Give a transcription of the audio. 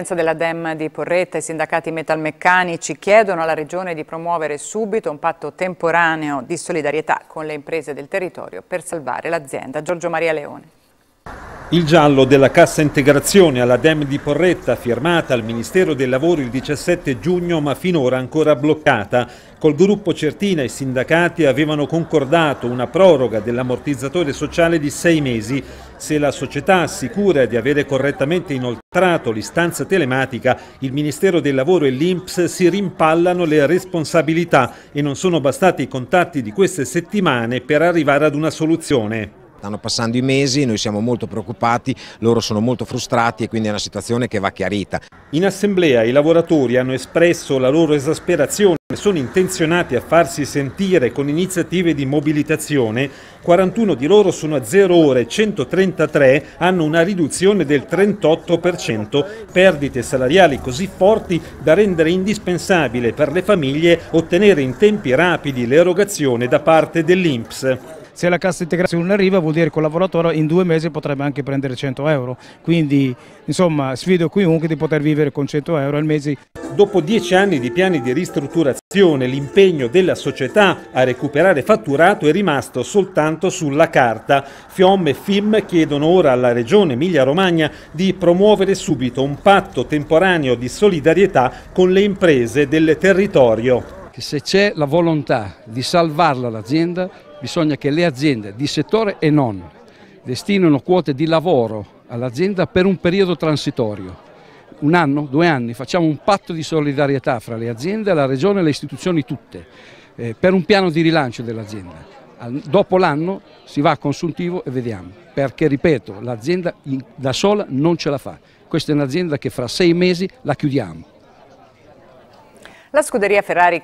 Presidenza della DEM di Porretta, e i sindacati metalmeccanici chiedono alla Regione di promuovere subito un patto temporaneo di solidarietà con le imprese del territorio per salvare l'azienda. Giorgio Maria Leone. Il giallo della cassa integrazione alla DEM di Porretta, firmata al Ministero del Lavoro il 17 giugno ma finora ancora bloccata. Col gruppo Certina i sindacati avevano concordato una proroga dell'ammortizzatore sociale di sei mesi. Se la società assicura di avere correttamente inoltrato l'istanza telematica, il Ministero del Lavoro e l'Inps si rimpallano le responsabilità e non sono bastati i contatti di queste settimane per arrivare ad una soluzione. Stanno passando i mesi, noi siamo molto preoccupati, loro sono molto frustrati e quindi è una situazione che va chiarita. In assemblea i lavoratori hanno espresso la loro esasperazione e sono intenzionati a farsi sentire con iniziative di mobilitazione. 41 di loro sono a 0 ore, 133 hanno una riduzione del 38%, perdite salariali così forti da rendere indispensabile per le famiglie ottenere in tempi rapidi l'erogazione da parte dell'INPS. Se la cassa integrazione non arriva vuol dire che il lavoratore in due mesi potrebbe anche prendere 100 euro, quindi insomma sfido chiunque di poter vivere con 100 euro al mese. Dopo dieci anni di piani di ristrutturazione, l'impegno della società a recuperare fatturato è rimasto soltanto sulla carta. Fiom e FIM chiedono ora alla Regione Emilia-Romagna di promuovere subito un patto temporaneo di solidarietà con le imprese del territorio. Se c'è la volontà di salvarla l'azienda, Bisogna che le aziende di settore e non destinino quote di lavoro all'azienda per un periodo transitorio. Un anno, due anni, facciamo un patto di solidarietà fra le aziende, la regione e le istituzioni tutte eh, per un piano di rilancio dell'azienda. Dopo l'anno si va a consuntivo e vediamo, perché ripeto, l'azienda da sola non ce la fa. Questa è un'azienda che fra sei mesi la chiudiamo. La scuderia Ferrari